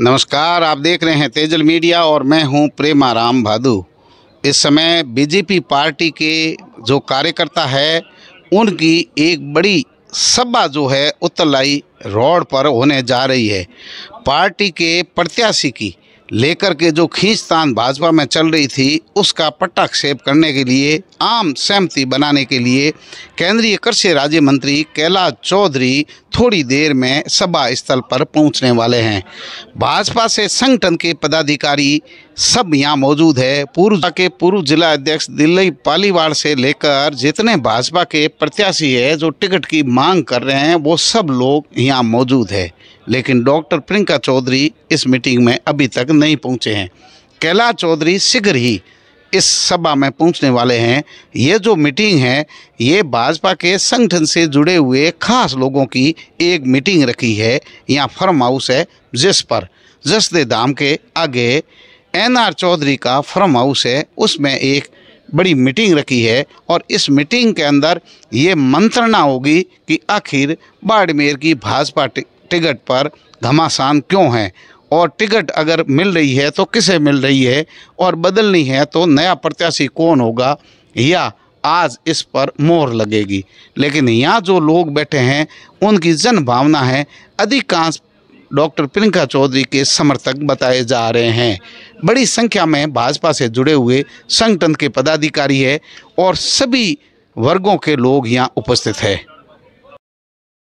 नमस्कार आप देख रहे हैं तेजल मीडिया और मैं हूं प्रेमाराम राम भादू इस समय बीजेपी पार्टी के जो कार्यकर्ता है उनकी एक बड़ी सभा जो है उत्तलाई रोड पर होने जा रही है पार्टी के प्रत्याशी की लेकर के जो खींचतान भाजपा में चल रही थी उसका पट्टाक्षेप करने के लिए आम सहमति बनाने के लिए केंद्रीय कृषि राज्य मंत्री कैलाश चौधरी थोड़ी देर में सभा स्थल पर पहुंचने वाले हैं भाजपा से संगठन के पदाधिकारी सब यहाँ मौजूद है पूर्व के पूर्व जिला अध्यक्ष दिल्ली पालीवाड़ से लेकर जितने भाजपा के प्रत्याशी है जो टिकट की मांग कर रहे हैं वो सब लोग यहाँ मौजूद है लेकिन डॉक्टर प्रियंका चौधरी इस मीटिंग में अभी तक नहीं पहुंचे हैं कैलाश चौधरी शीघ्र ही इस सभा में पहुंचने वाले हैं ये जो मीटिंग है ये भाजपा के संगठन से जुड़े हुए खास लोगों की एक मीटिंग रखी है यहाँ फार्म हाउस है जिस पर जसदे धाम के आगे एन आर चौधरी का फार्म हाउस है उसमें एक बड़ी मीटिंग रखी है और इस मीटिंग के अंदर ये मंत्रणा होगी कि आखिर बाड़मेर की भाजपा टिकट पर घमासान क्यों है और टिकट अगर मिल रही है तो किसे मिल रही है और बदलनी है तो नया प्रत्याशी कौन होगा या आज इस पर मोर लगेगी लेकिन यहाँ जो लोग बैठे हैं उनकी जन भावना है अधिकांश डॉक्टर प्रियंका चौधरी के समर्थक बताए जा रहे हैं बड़ी संख्या में भाजपा से जुड़े हुए संगठन के पदाधिकारी है और सभी वर्गों के लोग यहाँ उपस्थित हैं